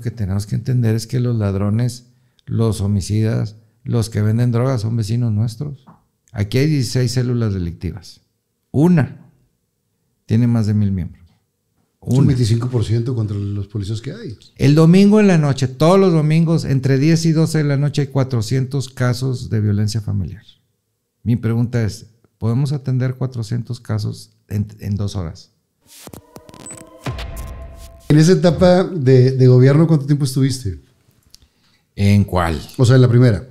que tenemos que entender es que los ladrones, los homicidas, los que venden drogas son vecinos nuestros. Aquí hay 16 células delictivas. Una tiene más de mil miembros. Un 25% contra los policías que hay. El domingo en la noche, todos los domingos, entre 10 y 12 de la noche, hay 400 casos de violencia familiar. Mi pregunta es, ¿podemos atender 400 casos en, en dos horas? En esa etapa de, gobierno, ¿cuánto tiempo estuviste? ¿En cuál? O sea, en la primera.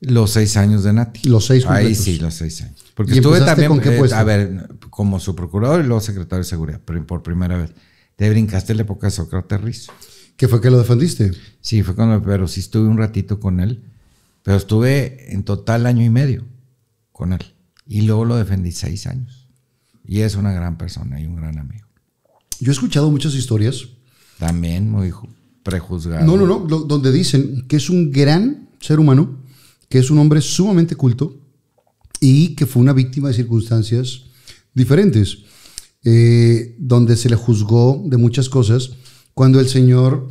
Los seis años de Nati. Los seis completos. Ahí sí, los seis años. Porque estuve también, con qué eh, a ver, como su procurador y luego secretario de seguridad, pero por primera vez. Te brincaste la época de Sócrates Rizzo. ¿Qué fue que lo defendiste? Sí, fue cuando, pero sí estuve un ratito con él. Pero estuve en total año y medio con él. Y luego lo defendí seis años. Y es una gran persona y un gran amigo. Yo he escuchado muchas historias. También muy prejuzgado. No, no, no, donde dicen que es un gran ser humano, que es un hombre sumamente culto y que fue una víctima de circunstancias diferentes, eh, donde se le juzgó de muchas cosas, cuando el Señor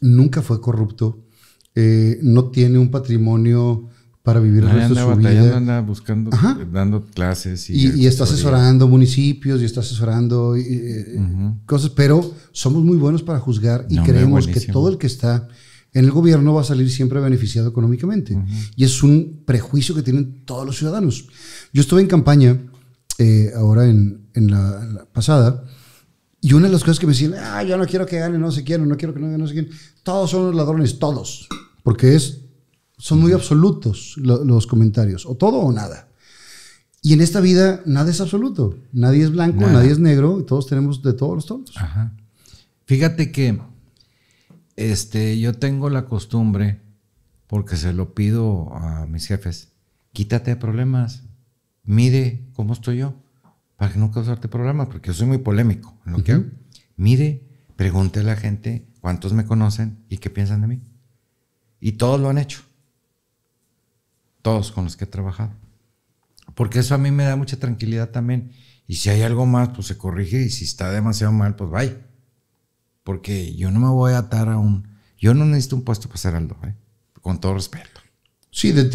nunca fue corrupto, eh, no tiene un patrimonio para vivir el resto su vida. buscando, dando clases. Y, y, está asesorando municipios y está asesorando eh, cosas, pero somos muy buenos para juzgar y creemos que todo el que está en el gobierno va a salir siempre beneficiado económicamente. Y es un prejuicio que tienen todos los ciudadanos. Yo estuve en campaña, eh, ahora en, la, pasada, y una de las cosas que me decían, ah, yo no quiero que gane, no se quieren, no quiero que no gane, no sé quién Todos son los ladrones, todos. Porque es son muy absolutos los comentarios, o todo o nada. Y en esta vida nada es absoluto, nadie es blanco, nadie es negro, y todos tenemos de todos los tontos Ajá. Fíjate que este, yo tengo la costumbre, porque se lo pido a mis jefes, quítate de problemas, mire cómo estoy yo, para que no causarte problemas, porque yo soy muy polémico en lo que hago. Mide, pregunte a la gente cuántos me conocen y qué piensan de mí. Y todos lo han hecho todos con los que he trabajado. Porque eso a mí me da mucha tranquilidad también. Y si hay algo más, pues se corrige. Y si está demasiado mal, pues vaya. Porque yo no me voy a atar a un... Yo no necesito un puesto para hacer algo. ¿eh? con todo respeto. Sí, de,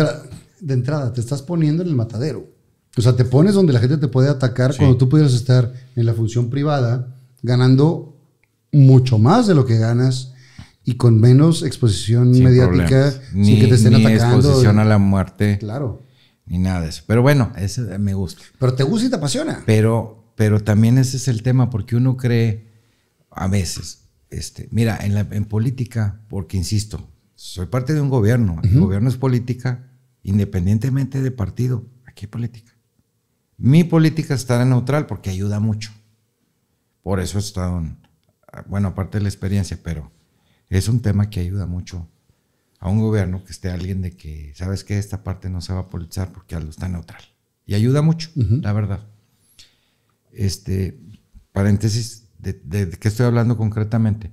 entrada, te estás poniendo en el matadero. O sea, te pones donde la gente te puede atacar cuando tú pudieras estar en la función privada ganando mucho más de lo que ganas y con menos exposición mediática, ni, que te estén ni exposición a la muerte. Claro. Ni nada de eso. Pero bueno, ese me gusta. Pero te gusta y te apasiona. Pero, pero también ese es el tema, porque uno cree a veces, este, mira, en, la, política, porque insisto, soy parte de un gobierno. El gobierno es política, independientemente de partido. Aquí hay política. Mi política estará neutral porque ayuda mucho. Por eso he estado, bueno, aparte de la experiencia, pero es un tema que ayuda mucho a un gobierno que esté alguien de que, ¿sabes que Esta parte no se va a politizar porque algo está neutral. Y ayuda mucho, la verdad. Este, paréntesis, de, qué estoy hablando concretamente?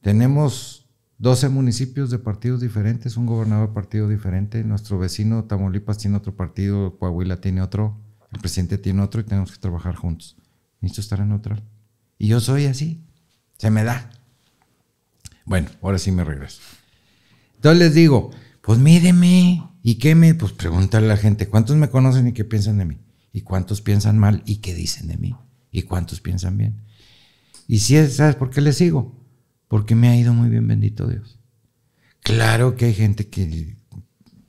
Tenemos 12 municipios de partidos diferentes, un gobernador de partido diferente, nuestro vecino Tamaulipas tiene otro partido, Coahuila tiene otro, el presidente tiene otro y tenemos que trabajar juntos. Necesito estar en neutral. Y yo soy así, se me da. Bueno, ahora sí me regreso. Entonces les digo, pues míreme, ¿y qué me? Pues pregúntale a la gente, ¿cuántos me conocen y qué piensan de mí? ¿Y cuántos piensan mal y qué dicen de mí? ¿Y cuántos piensan bien? Y si es, ¿sabes por qué les sigo? Porque me ha ido muy bien, bendito Dios. Claro que hay gente que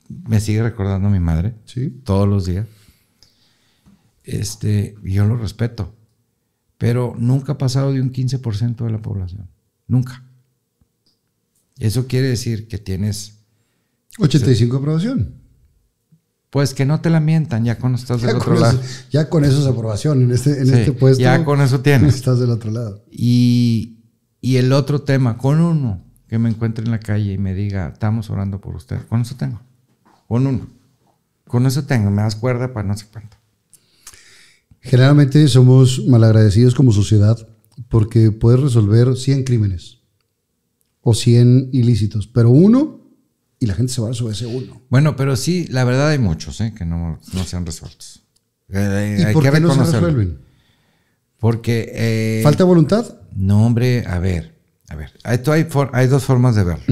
me sigue recordando a mi madre, todos los días. Este, yo lo respeto, pero nunca ha pasado de un 15% de la población, nunca. Eso quiere decir que tienes... 85 aprobación. Pues que no te la mientan, ya cuando estás del otro lado. Ya con eso es aprobación, en este, en este puesto. Ya con eso tienes. Estás del otro lado. Y, el otro tema, con uno que me encuentre en la calle y me diga, estamos orando por usted, con eso tengo. Con uno. Con eso tengo, me das cuerda para no sé cuánto. Generalmente somos malagradecidos como sociedad porque puedes resolver 100 crímenes o 100 ilícitos, pero uno y la gente se va a resolver ese uno. Bueno, pero sí, la verdad hay muchos ¿eh? que no, no se han resuelto. por eh, qué no se resuelven? Porque... Eh, ¿Falta voluntad? No, hombre, a ver, a ver. Esto hay, hay dos formas de verlo.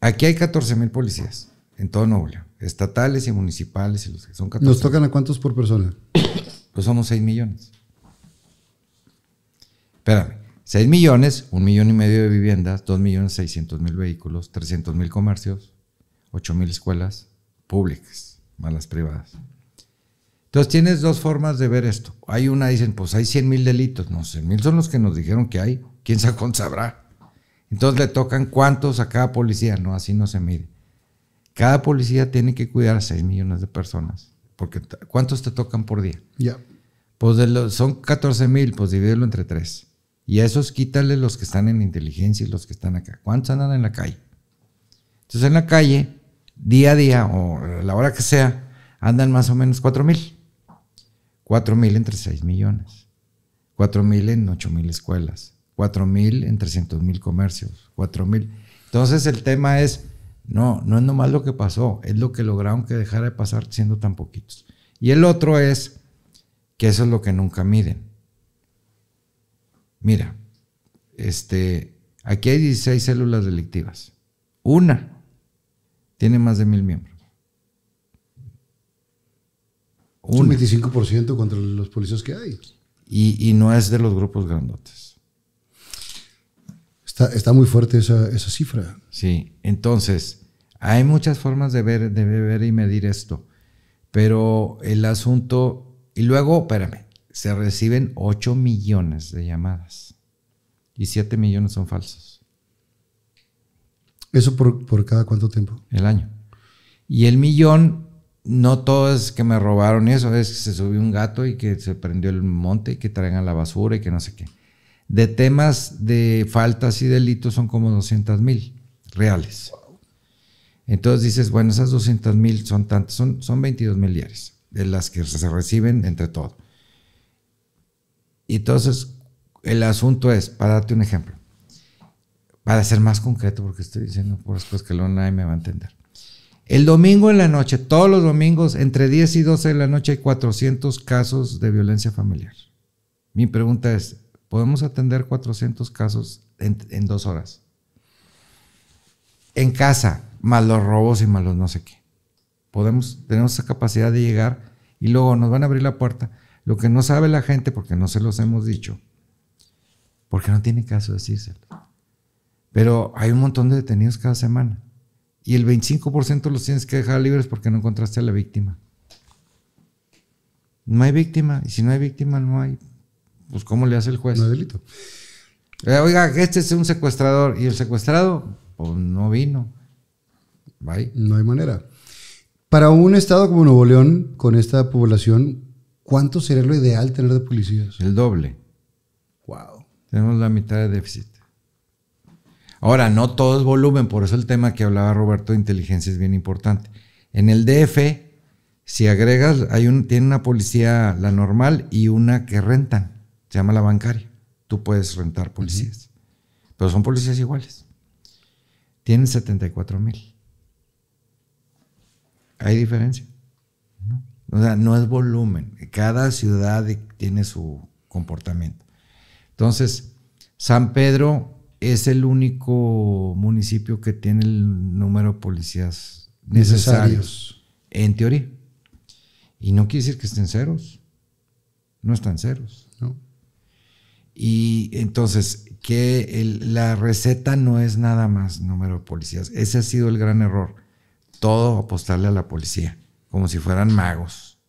Aquí hay 14 mil policías en todo Nuevo estatales y municipales. Y los que son 14, ¿Nos tocan a cuántos por persona? Pues somos 6 millones. Espérame. 6 millones, un millón y medio de viviendas, dos millones 600 mil vehículos, 300 mil comercios, ocho mil escuelas públicas, más privadas. Entonces tienes dos formas de ver esto. Hay una, dicen, pues hay 100 mil delitos. No, 100 mil son los que nos dijeron que hay. ¿Quién se sabrá? Entonces le tocan cuántos a cada policía. No, así no se mide. Cada policía tiene que cuidar a 6 millones de personas. Porque ¿cuántos te tocan por día? Ya. Pues son 14 mil, pues divídelo entre tres. Y a esos quítale los que están en inteligencia y los que están acá. ¿Cuántos andan en la calle? Entonces en la calle, día a día o a la hora que sea, andan más o menos 4 mil. 4 mil entre 6 millones. 4 mil en 8 mil escuelas. 4 mil en 300 mil comercios. 4 mil. Entonces el tema es, no, no es nomás lo que pasó, es lo que lograron que dejara de pasar siendo tan poquitos. Y el otro es que eso es lo que nunca miden mira, este, aquí hay 16 células delictivas. Una tiene más de mil miembros. Un 25% contra los policías que hay. Y, no es de los grupos grandotes. Está, muy fuerte esa, cifra. Sí, entonces, hay muchas formas de ver, de ver y medir esto, pero el asunto, y luego, espérame, se reciben 8 millones de llamadas y 7 millones son falsos. ¿Eso por, cada cuánto tiempo? El año. Y el millón, no todo es que me robaron eso, es que se subió un gato y que se prendió el monte y que traigan la basura y que no sé qué. De temas de faltas y delitos son como 200 mil reales. Entonces dices, bueno, esas 200 mil son tantas, son, son 22 mil de las que se reciben entre todo. Y entonces, el asunto es, para darte un ejemplo, para ser más concreto, porque estoy diciendo por cosas que luego nadie me va a entender. El domingo en la noche, todos los domingos, entre 10 y 12 de la noche, hay 400 casos de violencia familiar. Mi pregunta es, ¿podemos atender 400 casos en, dos horas? En casa, más los robos y más los no sé qué. Podemos, tenemos esa capacidad de llegar y luego nos van a abrir la puerta lo que no sabe la gente, porque no se los hemos dicho, porque no tiene caso decírselo. Pero hay un montón de detenidos cada semana. Y el 25% los tienes que dejar libres porque no encontraste a la víctima. No hay víctima. Y si no hay víctima, no hay. Pues, ¿cómo le hace el juez? No hay delito. Eh, oiga, este es un secuestrador. ¿Y el secuestrado? Pues no vino. No hay manera. Para un estado como Nuevo León, con esta población, ¿Cuánto sería lo ideal tener de policías? El doble. Wow. Tenemos la mitad de déficit. Ahora, no todo es volumen, por eso el tema que hablaba Roberto de inteligencia es bien importante. En el DF, si agregas, hay un, tiene una policía la normal y una que rentan, se llama la bancaria. Tú puedes rentar policías, pero son policías iguales. Tienen 74 mil. Hay diferencia. O sea, no es volumen. Cada ciudad tiene su comportamiento. Entonces, San Pedro es el único municipio que tiene el número de policías necesarios, en teoría. Y no quiere decir que estén ceros. No están ceros. No. Y entonces, que la receta no es nada más número de policías. Ese ha sido el gran error. Todo apostarle a la policía como si fueran magos.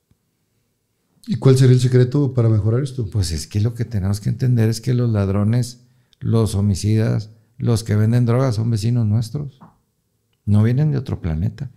¿Y cuál sería el secreto para mejorar esto? Pues es que lo que tenemos que entender es que los ladrones, los homicidas, los que venden drogas son vecinos nuestros. No vienen de otro planeta.